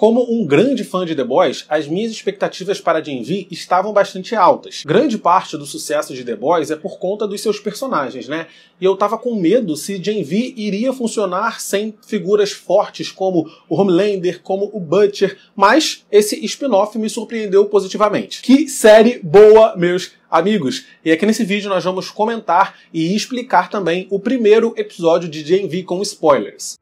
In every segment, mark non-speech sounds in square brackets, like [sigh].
Como um grande fã de The Boys, as minhas expectativas para Gen V estavam bastante altas. Grande parte do sucesso de The Boys é por conta dos seus personagens, né? E eu tava com medo se Gen V iria funcionar sem figuras fortes como o Homelander, como o Butcher, mas esse spin-off me surpreendeu positivamente. Que série boa, meus amigos! E aqui nesse vídeo nós vamos comentar e explicar também o primeiro episódio de Gen V com spoilers.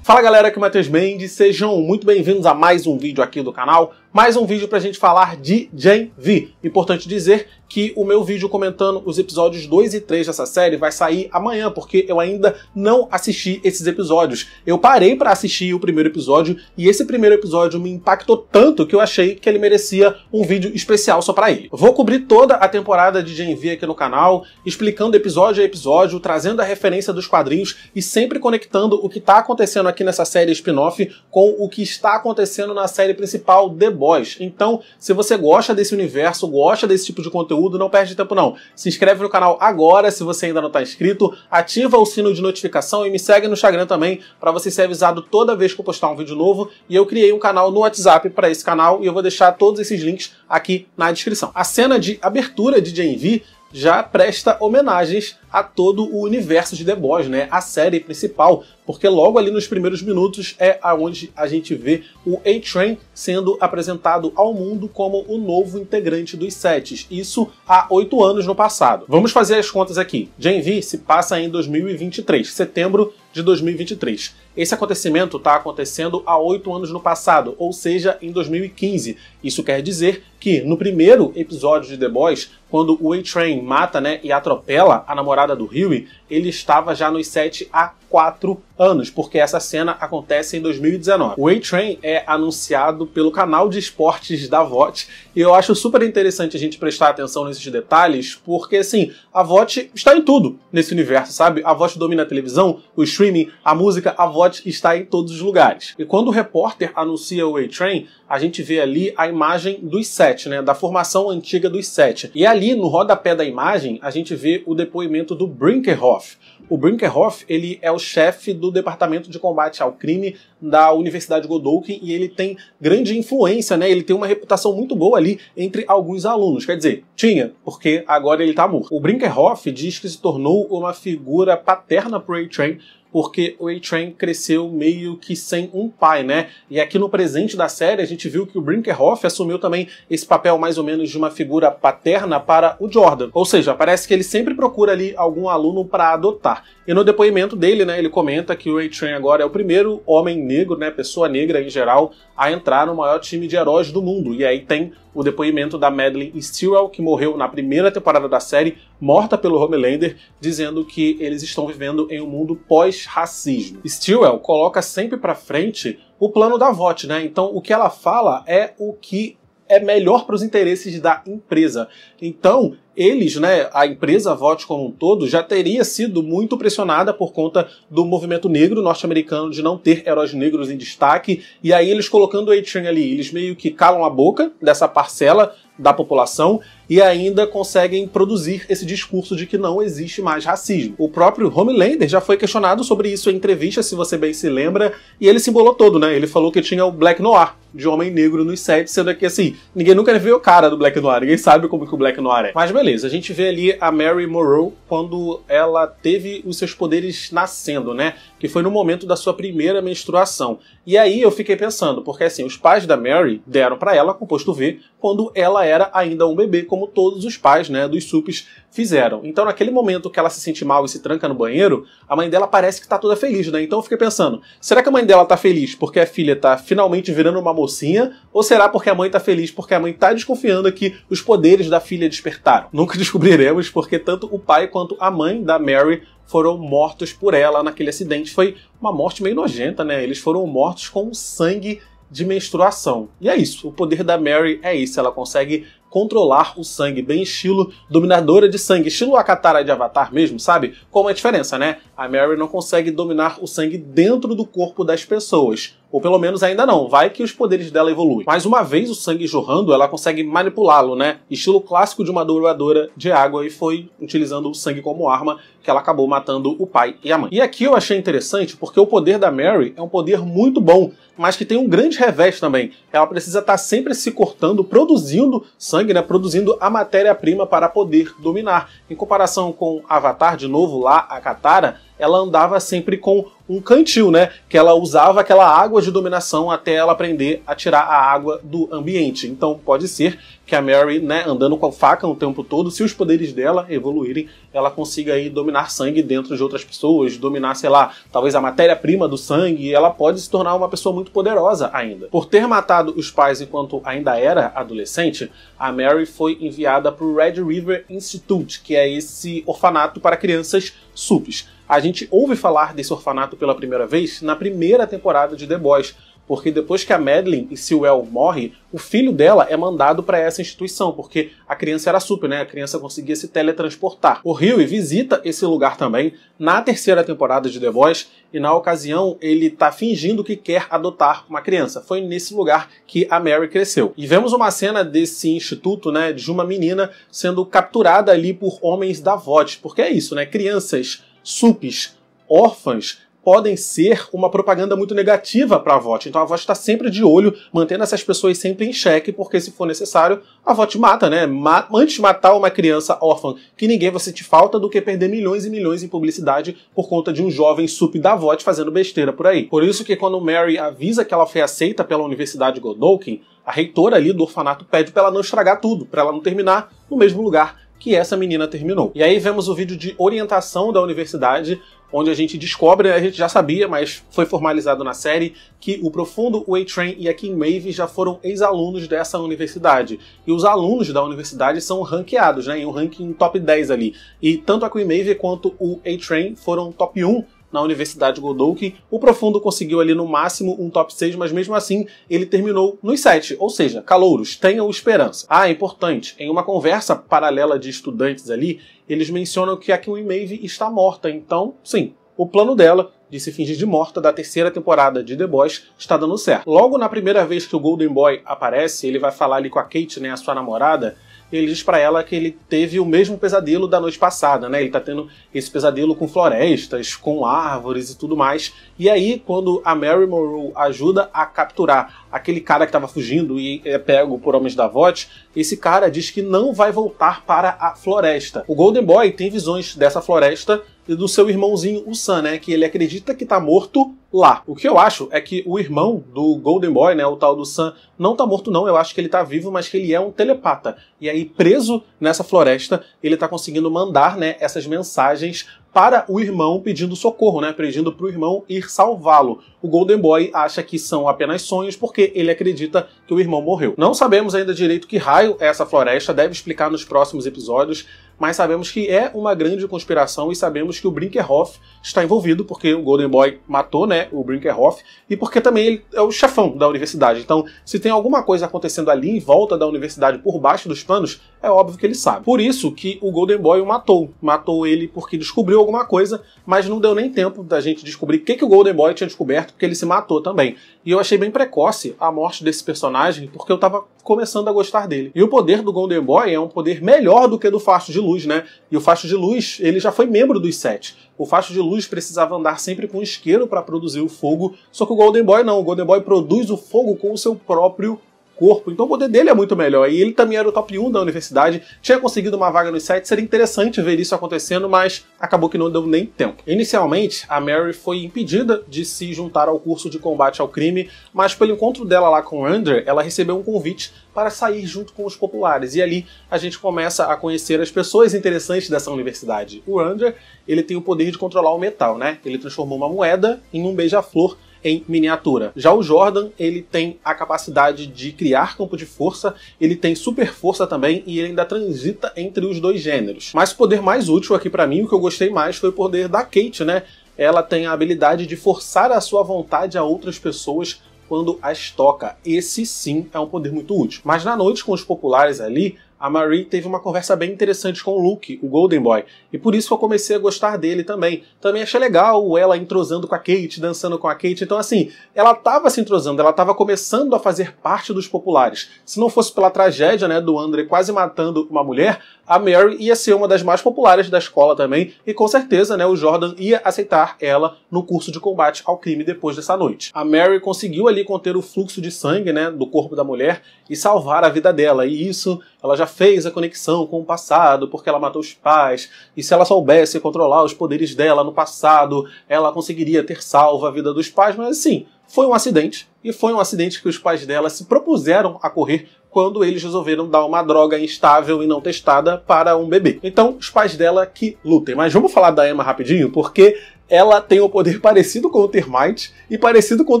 Fala galera, aqui é o Matheus Mendes, sejam muito bem-vindos a mais um vídeo aqui do canal mais um vídeo para a gente falar de Gen V. Importante dizer que o meu vídeo comentando os episódios 2 e 3 dessa série vai sair amanhã, porque eu ainda não assisti esses episódios. Eu parei para assistir o primeiro episódio e esse primeiro episódio me impactou tanto que eu achei que ele merecia um vídeo especial só para ele. Vou cobrir toda a temporada de Gen V aqui no canal, explicando episódio a episódio, trazendo a referência dos quadrinhos e sempre conectando o que está acontecendo aqui nessa série spin-off com o que está acontecendo na série principal The Boys. Boys. Então, se você gosta desse universo, gosta desse tipo de conteúdo, não perde tempo não. Se inscreve no canal agora, se você ainda não está inscrito, ativa o sino de notificação e me segue no Instagram também, para você ser avisado toda vez que eu postar um vídeo novo. E eu criei um canal no WhatsApp para esse canal e eu vou deixar todos esses links aqui na descrição. A cena de abertura de V já presta homenagens a todo o universo de The Boys, né? A série principal porque logo ali nos primeiros minutos é aonde a gente vê o A-Train sendo apresentado ao mundo como o novo integrante dos sets, isso há oito anos no passado. Vamos fazer as contas aqui. Gen V se passa em 2023, setembro de 2023. Esse acontecimento está acontecendo há oito anos no passado, ou seja, em 2015. Isso quer dizer que no primeiro episódio de The Boys, quando o A-Train mata né, e atropela a namorada do Huey, ele estava já nos sete há quatro anos, porque essa cena acontece em 2019. O A-Train é anunciado pelo canal de esportes da VOT, e eu acho super interessante a gente prestar atenção nesses detalhes, porque assim, a VOT está em tudo nesse universo, sabe? A VOT domina a televisão, o streaming, a música, a VOT está em todos os lugares. E quando o repórter anuncia o A-Train, a gente vê ali a imagem dos sete, né? Da formação antiga dos sete. E ali, no rodapé da imagem, a gente vê o depoimento do Brinkerhoff. O Brinkerhoff, ele é o chefe do Departamento de Combate ao Crime da Universidade Godolkin e ele tem grande influência, né? Ele tem uma reputação muito boa ali entre alguns alunos. Quer dizer, tinha, porque agora ele está morto. O Brinkerhoff diz que se tornou uma figura paterna o A-Train porque o A-Train cresceu meio que sem um pai, né? E aqui no presente da série a gente viu que o Brinkerhoff assumiu também esse papel mais ou menos de uma figura paterna para o Jordan. Ou seja, parece que ele sempre procura ali algum aluno para adotar. E no depoimento dele, né, ele comenta que o A-Train agora é o primeiro homem negro, né, pessoa negra em geral, a entrar no maior time de heróis do mundo. E aí tem o depoimento da Madeline Stirl, que morreu na primeira temporada da série, morta pelo Homelander, dizendo que eles estão vivendo em um mundo pós-racismo. Stilwell coloca sempre para frente o plano da VOT, né? Então o que ela fala é o que é melhor para os interesses da empresa. Então, eles, né, a empresa Vote como um todo, já teria sido muito pressionada por conta do movimento negro norte-americano de não ter heróis negros em destaque. E aí eles colocando o A-Train ali, eles meio que calam a boca dessa parcela da população e ainda conseguem produzir esse discurso de que não existe mais racismo. O próprio Homelander já foi questionado sobre isso em entrevista, se você bem se lembra, e ele se embolou todo, né? Ele falou que tinha o Black Noir, de homem negro nos sets, sendo que assim, ninguém nunca viu o cara do Black Noir, ninguém sabe como que o Black Noir é. Mas beleza, a gente vê ali a Mary Morrow quando ela teve os seus poderes nascendo, né? Que foi no momento da sua primeira menstruação. E aí eu fiquei pensando, porque assim, os pais da Mary deram para ela composto V quando ela era ainda um bebê, como todos os pais, né, dos supes fizeram. Então, naquele momento que ela se sente mal e se tranca no banheiro, a mãe dela parece que tá toda feliz, né? Então eu fiquei pensando, será que a mãe dela tá feliz porque a filha tá finalmente virando uma mocinha ou será porque a mãe tá feliz porque a mãe tá desconfiando que os poderes da filha despertaram? Nunca [laughs] descobriremos porque tanto o pai quanto a mãe da Mary foram mortos por ela naquele acidente. Foi uma morte meio nojenta, né? Eles foram mortos com sangue de menstruação. E é isso, o poder da Mary é isso, ela consegue controlar o sangue, bem estilo dominadora de sangue, estilo a Katara de Avatar mesmo, sabe? Qual é a diferença, né? A Mary não consegue dominar o sangue dentro do corpo das pessoas, ou pelo menos ainda não, vai que os poderes dela evoluem. Mas uma vez o sangue jorrando, ela consegue manipulá-lo, né? Estilo clássico de uma douradora de água e foi utilizando o sangue como arma que ela acabou matando o pai e a mãe. E aqui eu achei interessante porque o poder da Mary é um poder muito bom, mas que tem um grande revés também. Ela precisa estar tá sempre se cortando, produzindo sangue, né? Produzindo a matéria-prima para poder dominar. Em comparação com Avatar, de novo lá, a Katara, ela andava sempre com um cantil, né? Que ela usava aquela água de dominação até ela aprender a tirar a água do ambiente. Então pode ser que a Mary, né, andando com a faca o tempo todo, se os poderes dela evoluírem, ela consiga aí dominar sangue dentro de outras pessoas, dominar, sei lá, talvez a matéria-prima do sangue, ela pode se tornar uma pessoa muito poderosa ainda. Por ter matado os pais enquanto ainda era adolescente, a Mary foi enviada para o Red River Institute, que é esse orfanato para crianças supes. A gente ouve falar desse orfanato pela primeira vez na primeira temporada de The Boys, porque depois que a Madeline e Sewell morre, o filho dela é mandado para essa instituição, porque a criança era super, né? A criança conseguia se teletransportar. O Huey visita esse lugar também na terceira temporada de The Voice e na ocasião ele tá fingindo que quer adotar uma criança. Foi nesse lugar que a Mary cresceu. E vemos uma cena desse instituto, né, de uma menina sendo capturada ali por homens da VOD, porque é isso, né? Crianças supes, órfãs, podem ser uma propaganda muito negativa para a VOT. Então a VOT está sempre de olho, mantendo essas pessoas sempre em xeque, porque se for necessário, a VOT mata, né? Ma antes matar uma criança órfã que ninguém vai sentir falta do que perder milhões e milhões em publicidade por conta de um jovem sup da VOT fazendo besteira por aí. Por isso que quando Mary avisa que ela foi aceita pela Universidade Godolkin, a reitora ali do orfanato pede para ela não estragar tudo, para ela não terminar no mesmo lugar que essa menina terminou. E aí vemos o vídeo de orientação da universidade onde a gente descobre, a gente já sabia, mas foi formalizado na série, que o Profundo, o A-Train e a Kim Maeve já foram ex-alunos dessa universidade. E os alunos da universidade são ranqueados, né, em um ranking top 10 ali. E tanto a Kim Maeve quanto o A-Train foram top 1 na Universidade Godolkin. O Profundo conseguiu ali no máximo um top 6, mas mesmo assim ele terminou nos 7. Ou seja, calouros, tenham esperança. Ah, é importante, em uma conversa paralela de estudantes ali, eles mencionam que a Kiwi Maeve está morta, então, sim, o plano dela de se fingir de morta da terceira temporada de The Boys está dando certo. Logo na primeira vez que o Golden Boy aparece, ele vai falar ali com a Kate, né, a sua namorada, ele diz para ela que ele teve o mesmo pesadelo da noite passada, né? Ele tá tendo esse pesadelo com florestas, com árvores e tudo mais. E aí, quando a Mary Monroe ajuda a capturar aquele cara que estava fugindo e é pego por homens da VOT, esse cara diz que não vai voltar para a floresta. O Golden Boy tem visões dessa floresta do seu irmãozinho, o Sam, né? Que ele acredita que tá morto lá. O que eu acho é que o irmão do Golden Boy, né? O tal do Sam, não tá morto, não. Eu acho que ele tá vivo, mas que ele é um telepata. E aí, preso nessa floresta, ele tá conseguindo mandar, né? Essas mensagens para o irmão pedindo socorro, né? Pedindo para o irmão ir salvá-lo. O Golden Boy acha que são apenas sonhos porque ele acredita que o irmão morreu. Não sabemos ainda direito que raio é essa floresta, deve explicar nos próximos episódios, mas sabemos que é uma grande conspiração e sabemos que o Brinkerhoff está envolvido, porque o Golden Boy matou né, o Brinkerhoff e porque também ele é o chefão da universidade. Então, se tem alguma coisa acontecendo ali em volta da universidade por baixo dos panos, é óbvio que ele sabe. Por isso que o Golden Boy o matou. Matou ele porque descobriu alguma coisa, mas não deu nem tempo da gente descobrir o que, que o Golden Boy tinha descoberto, porque ele se matou também. E eu achei bem precoce a morte desse personagem, porque eu estava começando a gostar dele. E o poder do Golden Boy é um poder melhor do que do Fasto de luz, né? E o facho de luz, ele já foi membro dos sete. O facho de luz precisava andar sempre com isqueiro para produzir o fogo, só que o Golden Boy não. O Golden Boy produz o fogo com o seu próprio corpo, então o poder dele é muito melhor. E ele também era o top 1 da universidade, tinha conseguido uma vaga no site. seria interessante ver isso acontecendo, mas acabou que não deu nem tempo. Inicialmente, a Mary foi impedida de se juntar ao curso de combate ao crime, mas pelo encontro dela lá com Andrew, ela recebeu um convite para sair junto com os populares. E ali a gente começa a conhecer as pessoas interessantes dessa universidade. O Andrew, ele tem o poder de controlar o metal, né? Ele transformou uma moeda em um beija-flor em miniatura. Já o Jordan, ele tem a capacidade de criar campo de força, ele tem super força também e ele ainda transita entre os dois gêneros. Mas o poder mais útil aqui para mim, o que eu gostei mais foi o poder da Kate, né? Ela tem a habilidade de forçar a sua vontade a outras pessoas quando as toca. Esse sim é um poder muito útil. Mas na noite com os populares ali, a Marie teve uma conversa bem interessante com o Luke, o Golden Boy, e por isso eu comecei a gostar dele também. Também achei legal ela entrosando com a Kate, dançando com a Kate. Então, assim, ela estava se entrosando, ela estava começando a fazer parte dos populares. Se não fosse pela tragédia né, do André quase matando uma mulher, a Mary ia ser uma das mais populares da escola também, e com certeza né, o Jordan ia aceitar ela no curso de combate ao crime depois dessa noite. A Mary conseguiu ali conter o fluxo de sangue né, do corpo da mulher e salvar a vida dela, e isso ela já fez a conexão com o passado, porque ela matou os pais, e se ela soubesse controlar os poderes dela no passado, ela conseguiria ter salvo a vida dos pais, mas assim, foi um acidente, e foi um acidente que os pais dela se propuseram a correr quando eles resolveram dar uma droga instável e não testada para um bebê. Então, os pais dela que lutem. Mas vamos falar da Emma rapidinho, porque ela tem um poder [laughs] parecido com o Termite, e parecido com o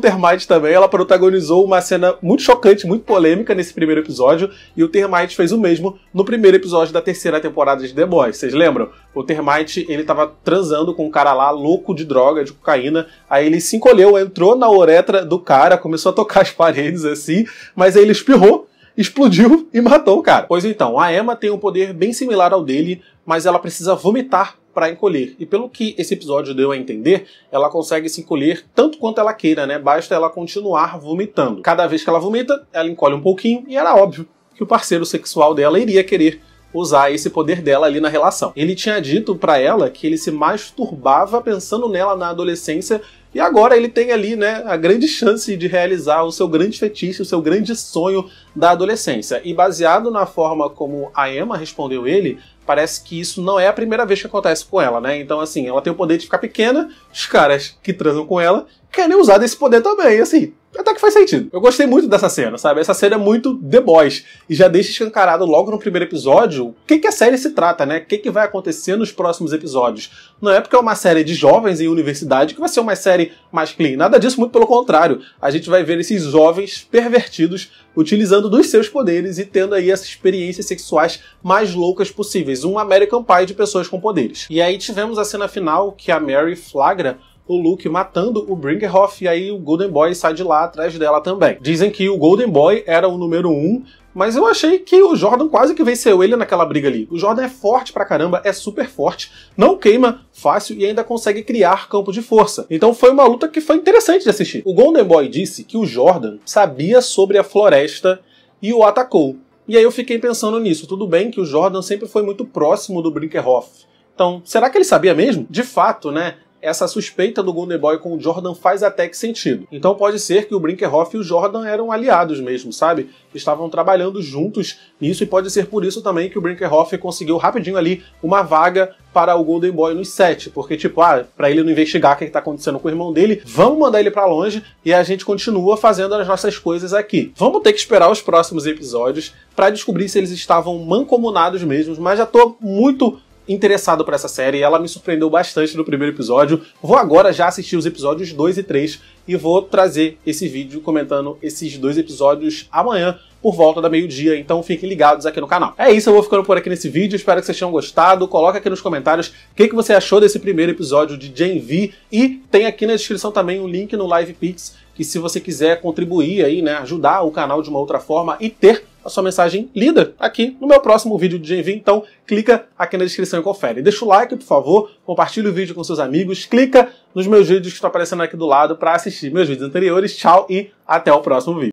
Termite também, ela protagonizou uma cena muito chocante, muito polêmica nesse primeiro episódio, e o Termite fez o mesmo no primeiro episódio da terceira temporada de The Boys. Vocês lembram? O Termite, ele tava transando com um cara lá, louco de droga, de cocaína, aí ele se encolheu, entrou na uretra do cara, começou a tocar as paredes assim, mas aí ele espirrou, explodiu e matou o cara. Pois então, a Emma tem um poder bem similar ao dele, mas ela precisa vomitar para encolher. E pelo que esse episódio deu a entender, ela consegue se encolher tanto quanto ela queira, né? Basta ela continuar vomitando. Cada vez que ela vomita, ela encolhe um pouquinho e era óbvio que o parceiro sexual dela iria querer usar esse poder dela ali na relação. Ele tinha dito para ela que ele se masturbava pensando nela na adolescência e agora ele tem ali, né, a grande chance de realizar o seu grande fetiche, o seu grande sonho da adolescência. E baseado na forma como a Emma respondeu ele, parece que isso não é a primeira vez que acontece com ela, né? Então, assim, ela tem o poder de ficar pequena, os caras que transam com ela querem usar desse poder também, assim, até que faz sentido. Eu gostei muito dessa cena, sabe? Essa cena é muito The Boys e já deixa escancarado logo no primeiro episódio o que, que a série se trata, né? O que, que vai acontecer nos próximos episódios. Não é porque é uma série de jovens em universidade que vai ser uma série mais clean. Nada disso, muito pelo contrário. A gente vai ver esses jovens pervertidos utilizando dos seus poderes e tendo aí essas experiências sexuais mais loucas possíveis. Um American Pie de pessoas com poderes. E aí tivemos a cena final que a Mary flagra o Luke matando o Bringerhoff e aí o Golden Boy sai de lá atrás dela também. Dizem que o Golden Boy era o número um, mas eu achei que o Jordan quase que venceu ele naquela briga ali. O Jordan é forte pra caramba, é super forte, não queima fácil e ainda consegue criar campo de força. Então foi uma luta que foi interessante de assistir. O Golden Boy disse que o Jordan sabia sobre a floresta e o atacou. E aí eu fiquei pensando nisso. Tudo bem que o Jordan sempre foi muito próximo do Brinkerhoff. Então, será que ele sabia mesmo? De fato, né? essa suspeita do Golden Boy com o Jordan faz até que sentido. Então pode ser que o Brinkerhoff e o Jordan eram aliados mesmo, sabe? Estavam trabalhando juntos nisso e pode ser por isso também que o Brinkerhoff conseguiu rapidinho ali uma vaga para o Golden Boy nos sete, porque tipo, ah, para ele não investigar o que está acontecendo com o irmão dele, vamos mandar ele para longe e a gente continua fazendo as nossas coisas aqui. Vamos ter que esperar os próximos episódios para descobrir se eles estavam mancomunados mesmo, mas já tô muito interessado por essa série, ela me surpreendeu bastante no primeiro episódio. Vou agora já assistir os episódios 2 e 3 e vou trazer esse vídeo comentando esses dois episódios amanhã por volta da meio-dia, então fiquem ligados aqui no canal. É isso, eu vou ficando por aqui nesse vídeo, espero que vocês tenham gostado. Coloca aqui nos comentários o que, que você achou desse primeiro episódio de Gen V e tem aqui na descrição também um link no Live Pix que se você quiser contribuir aí, né, ajudar o canal de uma outra forma e ter a sua mensagem lida aqui no meu próximo vídeo de Envio. Então, clica aqui na descrição e confere. Deixa o like, por favor, compartilha o vídeo com seus amigos, clica nos meus vídeos que estão aparecendo aqui do lado para assistir meus vídeos anteriores. Tchau e até o próximo vídeo.